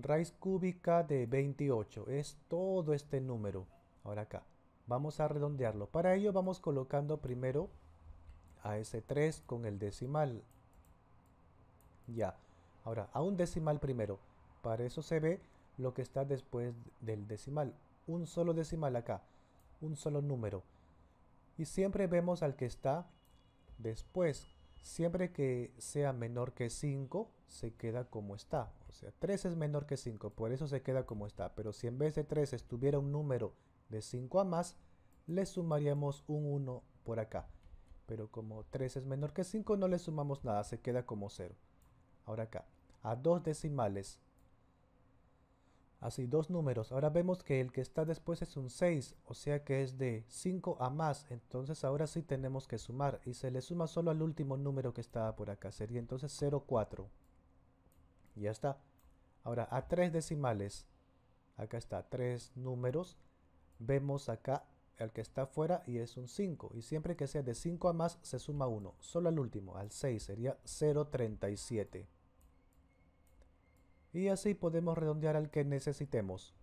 Raíz cúbica de 28 es todo este número. Ahora acá, vamos a redondearlo. Para ello vamos colocando primero a ese 3 con el decimal. Ya. Ahora, a un decimal primero. Para eso se ve lo que está después del decimal. Un solo decimal acá. Un solo número. Y siempre vemos al que está después. Siempre que sea menor que 5, se queda como está. O sea, 3 es menor que 5, por eso se queda como está. Pero si en vez de 3 estuviera un número de 5 a más, le sumaríamos un 1 por acá. Pero como 3 es menor que 5, no le sumamos nada, se queda como 0. Ahora acá, a dos decimales. Así, dos números. Ahora vemos que el que está después es un 6, o sea que es de 5 a más. Entonces ahora sí tenemos que sumar y se le suma solo al último número que estaba por acá. Sería entonces 0,4. Ya está. Ahora, a tres decimales, acá está, tres números, vemos acá el que está afuera y es un 5. Y siempre que sea de 5 a más se suma 1. Solo al último, al 6, sería 0.37. Y así podemos redondear al que necesitemos.